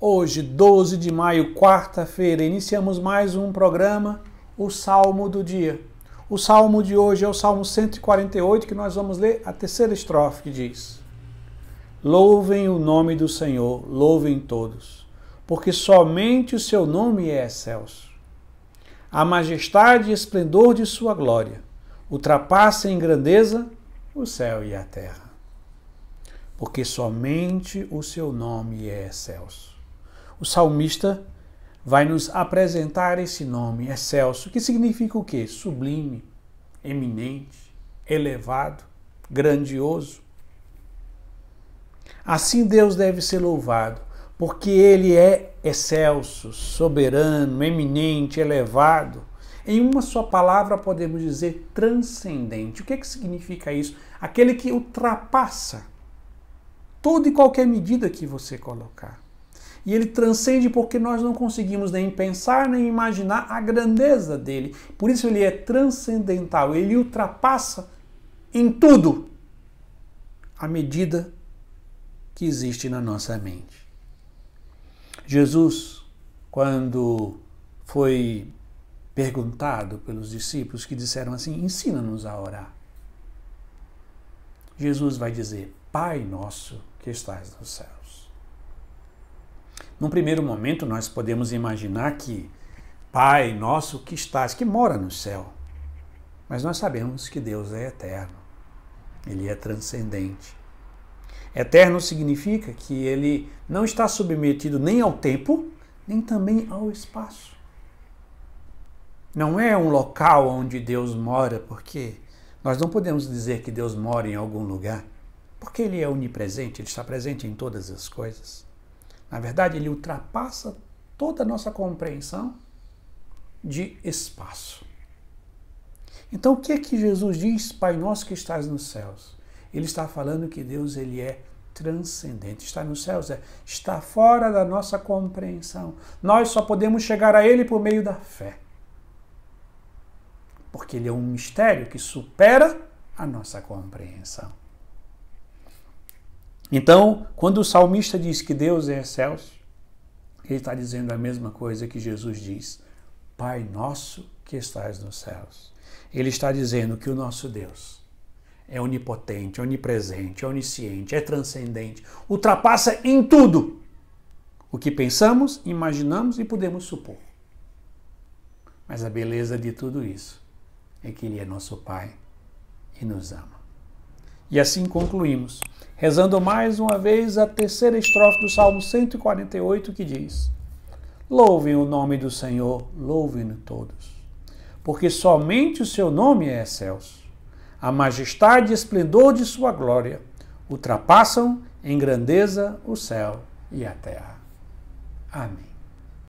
Hoje, 12 de maio, quarta-feira, iniciamos mais um programa, o Salmo do Dia. O salmo de hoje é o Salmo 148, que nós vamos ler a terceira estrofe, que diz: Louvem o nome do Senhor, louvem todos, porque somente o seu nome é excelso. A majestade e esplendor de sua glória ultrapassa em grandeza o céu e a terra, porque somente o seu nome é excelso o salmista vai nos apresentar esse nome, excelso, que significa o quê? Sublime, eminente, elevado, grandioso. Assim Deus deve ser louvado, porque ele é excelso, soberano, eminente, elevado. Em uma só palavra podemos dizer transcendente. O que é que significa isso? Aquele que ultrapassa toda e qualquer medida que você colocar. E ele transcende porque nós não conseguimos nem pensar nem imaginar a grandeza dele. Por isso ele é transcendental, ele ultrapassa em tudo a medida que existe na nossa mente. Jesus, quando foi perguntado pelos discípulos que disseram assim: ensina-nos a orar. Jesus vai dizer: Pai nosso que estás nos céus num primeiro momento, nós podemos imaginar que Pai nosso que estás, que mora no céu. Mas nós sabemos que Deus é eterno. Ele é transcendente. Eterno significa que ele não está submetido nem ao tempo, nem também ao espaço. Não é um local onde Deus mora, porque nós não podemos dizer que Deus mora em algum lugar, porque ele é onipresente, ele está presente em todas as coisas. Na verdade, ele ultrapassa toda a nossa compreensão de espaço. Então, o que é que Jesus diz, Pai nosso que estás nos céus? Ele está falando que Deus ele é transcendente. Está nos céus, é, está fora da nossa compreensão. Nós só podemos chegar a ele por meio da fé. Porque ele é um mistério que supera a nossa compreensão. Então, quando o salmista diz que Deus é excelso, ele está dizendo a mesma coisa que Jesus diz: Pai nosso que estás nos céus. Ele está dizendo que o nosso Deus é onipotente, onipresente, onisciente, é transcendente, ultrapassa em tudo o que pensamos, imaginamos e podemos supor. Mas a beleza de tudo isso é que Ele é nosso Pai e nos ama. E assim concluímos, rezando mais uma vez a terceira estrofe do Salmo 148 que diz: Louvem o nome do Senhor, louvem-no todos, porque somente o seu nome é excelso. A majestade e esplendor de sua glória ultrapassam em grandeza o céu e a terra. Amém.